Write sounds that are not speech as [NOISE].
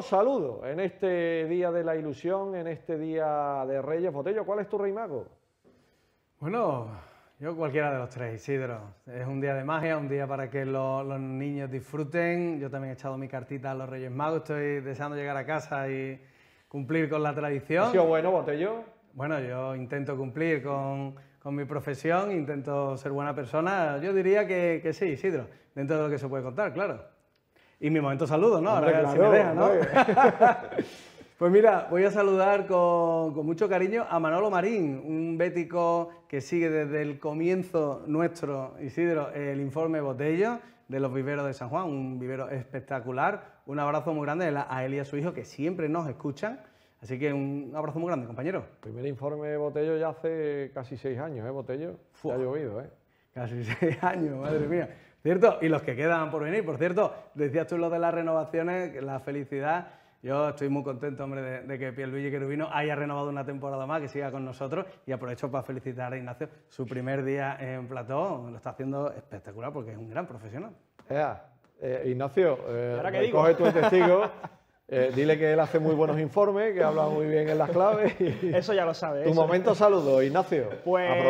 saludo en este día de la ilusión, en este día de Reyes. Botello, ¿cuál es tu rey mago? Bueno, yo cualquiera de los tres, Isidro. Es un día de magia, un día para que los niños disfruten. Yo también he echado mi cartita a los Reyes Magos, estoy deseando llegar a casa y cumplir con la tradición. yo bueno, Botello? Bueno, yo intento cumplir con, mi profesión, intento ser buena persona. Yo diría que, que sí, Isidro, dentro de lo que se puede contar, claro. Y mi momento saludo, ¿no? Ahora deja, ¿no? [LAUGHS] Pues mira, voy a saludar con, con, mucho cariño a Manolo Marín, un bético que sigue desde el comienzo nuestro, Isidro, el informe Botello de los viveros de San Juan, un vivero espectacular. Un abrazo muy grande a él y a su hijo que siempre nos escuchan. Así que un abrazo muy grande, compañero. Primer informe Botello ya hace casi seis años, ¿eh, Botello? ha llovido, ¿eh? Casi [LAUGHS] seis años, madre mía. ¿Cierto? Y los que quedan por venir, por cierto, decías tú lo de las renovaciones, la felicidad. Yo estoy muy contento, hombre, de, de que Pierluigi Querubino haya renovado una temporada más, que siga con nosotros y aprovecho para felicitar a Ignacio su primer día en plató. Lo está haciendo espectacular porque es un gran profesional. Eh, Ignacio, eh, coge tu testigo. [LAUGHS] Eh, dile que él hace muy buenos informes, que habla muy bien en las claves. Y... Eso ya lo sabe. Tu momento saludo, Ignacio. Pues...